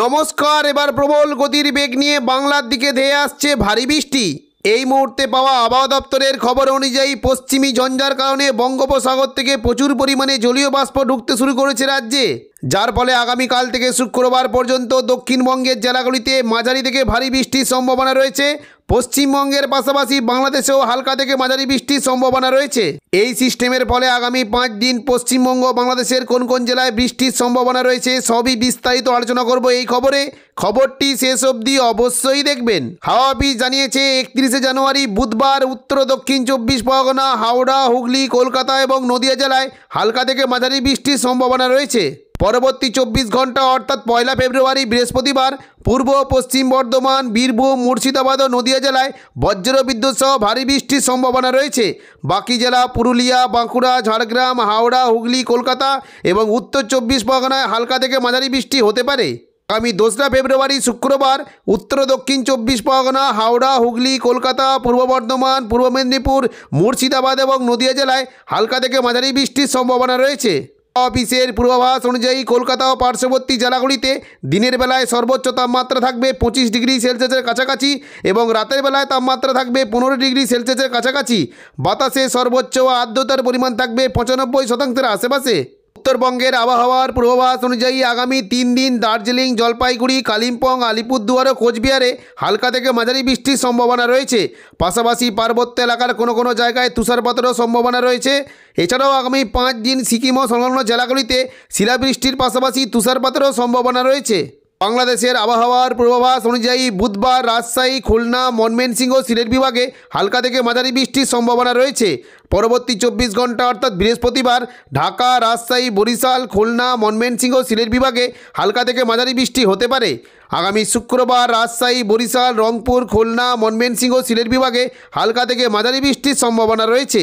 নমস্কার এবার প্রবল গতির বেগ নিয়ে বাংলার দিকে ধেয়ে আসছে ভারী বৃষ্টি এই মুহূর্তে পাওয়া আবহাওয়া দপ্তরের খবর অনুযায়ী পশ্চিমী ঝঞ্ঝার কারণে বঙ্গোপসাগর থেকে প্রচুর পরিমাণে জলীয় বাষ্প ঢুকতে শুরু করেছে রাজ্যে যার ফলে আগামীকাল থেকে শুক্রবার পর্যন্ত দক্ষিণবঙ্গের জেলাগুলিতে মাঝারি থেকে ভারী বৃষ্টির সম্ভাবনা রয়েছে পশ্চিমবঙ্গের পাশাপাশি বাংলাদেশেও হালকা থেকে মাঝারি বৃষ্টির সম্ভাবনা রয়েছে এই সিস্টেমের ফলে আগামী পাঁচ দিন পশ্চিমবঙ্গ বাংলাদেশের কোন কোন জেলায় বৃষ্টির সম্ভাবনা রয়েছে সবই বিস্তারিত আলোচনা করব এই খবরে খবরটি শেষ অবধি অবশ্যই দেখবেন হাওয়া অফিস জানিয়েছে একত্রিশে জানুয়ারি বুধবার উত্তর দক্ষিণ চব্বিশ পরগনা হাওড়া হুগলি কলকাতা এবং নদিয়া জেলায় হালকা থেকে মাঝারি বৃষ্টির সম্ভাবনা রয়েছে পরবর্তী চব্বিশ ঘন্টা অর্থাৎ পয়লা ফেব্রুয়ারি বৃহস্পতিবার পূর্ব পশ্চিম বর্ধমান বীরভূম মুর্শিদাবাদ ও নদিয়া জেলায় বিদ্যুৎ সহ ভারী বৃষ্টির সম্ভাবনা রয়েছে বাকি জেলা পুরুলিয়া বাঁকুড়া ঝাড়গ্রাম হাওড়া হুগলি কলকাতা এবং উত্তর চব্বিশ পরগনায় হালকা থেকে মাঝারি বৃষ্টি হতে পারে আগামী দোসরা ফেব্রুয়ারি শুক্রবার উত্তর দক্ষিণ চব্বিশ পরগনা হাওড়া হুগলি কলকাতা পূর্ব বর্ধমান পূর্ব মেদিনীপুর মুর্শিদাবাদ এবং নদিয়া জেলায় হালকা থেকে মাঝারি বৃষ্টির সম্ভাবনা রয়েছে অফিসের পূর্বাভাস অনুযায়ী কলকাতা ও পার্শ্ববর্তী জেলাগুলিতে দিনের বেলায় সর্বোচ্চ তাপমাত্রা থাকবে পঁচিশ ডিগ্রি সেলসিয়াসের কাছাকাছি এবং রাতের বেলায় তাপমাত্রা থাকবে পনেরো ডিগ্রি সেলসিয়াসের কাছাকাছি বাতাসে সর্বোচ্চ আর্দ্রতার পরিমাণ থাকবে পঁচানব্বই শতাংশের আশেপাশে উত্তরবঙ্গের আবহাওয়ার পূর্বাভাস অনুযায়ী আগামী তিন দিন দার্জিলিং জলপাইগুড়ি কালিম্পং আলিপুরদুয়ার ও কোচবিহারে হালকা থেকে মাঝারি বৃষ্টির সম্ভাবনা রয়েছে পাশাপাশি পার্বত্য এলাকার কোনো কোনো জায়গায় তুষারপাতেরও সম্ভাবনা রয়েছে এছাড়াও আগামী পাঁচ দিন সিকিম ও সংলগ্ন জেলাগুলিতে শিলাবৃষ্টির পাশাপাশি তুষারপাতেরও সম্ভাবনা রয়েছে বাংলাদেশের আবহাওয়ার পূর্বাভাস অনুযায়ী বুধবার রাজশাহী খুলনা মনমেনসিংহ সিলেট বিভাগে হালকা থেকে মাঝারি বৃষ্টির সম্ভাবনা রয়েছে পরবর্তী চব্বিশ ঘন্টা অর্থাৎ বৃহস্পতিবার ঢাকা রাজশাহী বরিশাল খুলনা মনমেনসিংহ সিলেট বিভাগে হালকা থেকে মাঝারি বৃষ্টি হতে পারে আগামী শুক্রবার রাজশাহী বরিশাল রংপুর খুলনা মনমেনসিংহ সিলেট বিভাগে হালকা থেকে মাঝারি বৃষ্টির সম্ভাবনা রয়েছে